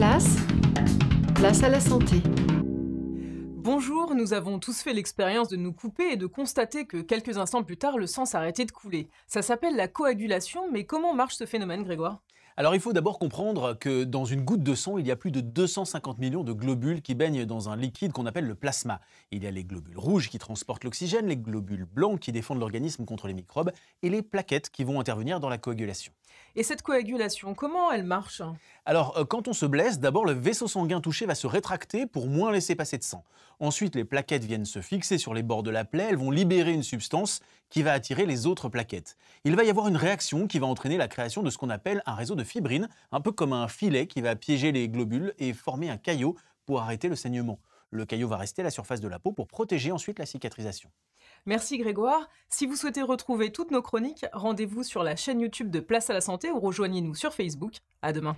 place, place à la santé. Bonjour, nous avons tous fait l'expérience de nous couper et de constater que quelques instants plus tard, le sang s'arrêtait de couler. Ça s'appelle la coagulation, mais comment marche ce phénomène, Grégoire alors il faut d'abord comprendre que dans une goutte de sang, il y a plus de 250 millions de globules qui baignent dans un liquide qu'on appelle le plasma. Il y a les globules rouges qui transportent l'oxygène, les globules blancs qui défendent l'organisme contre les microbes et les plaquettes qui vont intervenir dans la coagulation. Et cette coagulation, comment elle marche Alors euh, quand on se blesse, d'abord le vaisseau sanguin touché va se rétracter pour moins laisser passer de sang. Ensuite, les plaquettes viennent se fixer sur les bords de la plaie, elles vont libérer une substance qui va attirer les autres plaquettes. Il va y avoir une réaction qui va entraîner la création de ce qu'on appelle un réseau de fibrine, un peu comme un filet qui va piéger les globules et former un caillot pour arrêter le saignement. Le caillot va rester à la surface de la peau pour protéger ensuite la cicatrisation. Merci Grégoire. Si vous souhaitez retrouver toutes nos chroniques, rendez-vous sur la chaîne YouTube de Place à la Santé ou rejoignez-nous sur Facebook. À demain.